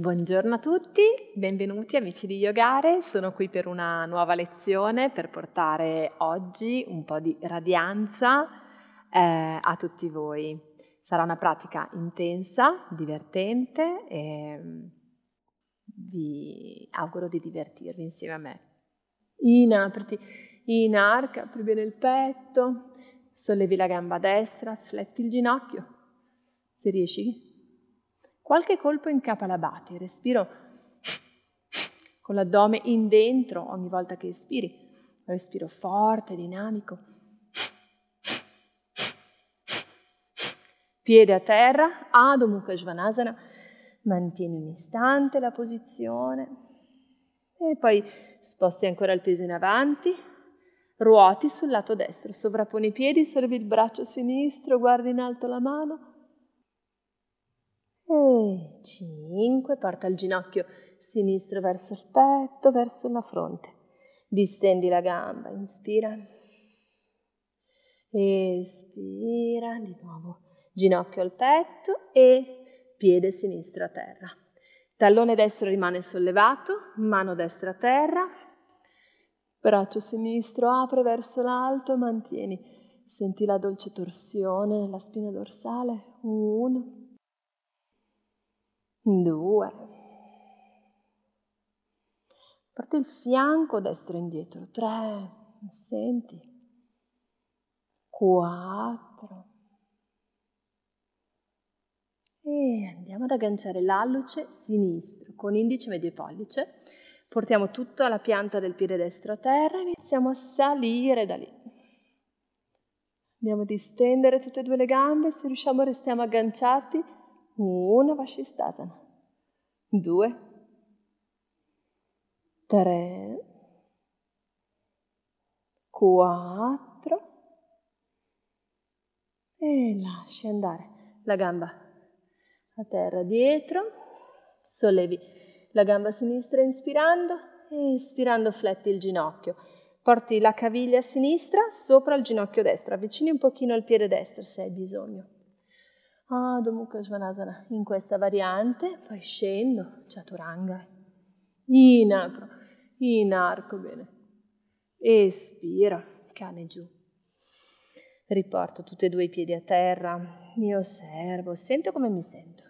Buongiorno a tutti, benvenuti amici di Yogare, sono qui per una nuova lezione per portare oggi un po' di radianza eh, a tutti voi. Sarà una pratica intensa, divertente e mm, vi auguro di divertirvi insieme a me. Inapriti, inarca, apri bene il petto, sollevi la gamba destra, fletti il ginocchio, se riesci Qualche colpo in capo alla bate, respiro con l'addome in dentro ogni volta che espiri, respiro forte, dinamico. Piede a terra, Adho Mukha Svanasana, mantieni un istante la posizione e poi sposti ancora il peso in avanti, ruoti sul lato destro, sovrapponi i piedi, sollevi il braccio sinistro, guardi in alto la mano, eh, e 5, porta il ginocchio sinistro verso il petto, verso la fronte. Distendi la gamba, inspira. Espira, di nuovo ginocchio al petto e piede sinistro a terra. Tallone destro rimane sollevato, mano destra a terra, braccio sinistro apre verso l'alto, mantieni. Senti la dolce torsione nella spina dorsale. Uno, 2. Porta il fianco destro indietro, 3, senti. 4. E andiamo ad agganciare l'alluce sinistro con indice medio e pollice. Portiamo tutta la pianta del piede destro a terra e iniziamo a salire da lì. Andiamo a distendere tutte e due le gambe, se riusciamo restiamo agganciati una Vashistasana. Due. Tre. Quattro. E lasci andare la gamba a terra dietro. Sollevi la gamba sinistra inspirando e espirando fletti il ginocchio. Porti la caviglia sinistra sopra il ginocchio destro, avvicini un pochino il piede destro se hai bisogno. Ah, Adho Svanasana in questa variante, poi scendo, Chaturanga, inapro, inarco bene, espiro, cane giù. Riporto tutti e due i piedi a terra, mi osservo, sento come mi sento.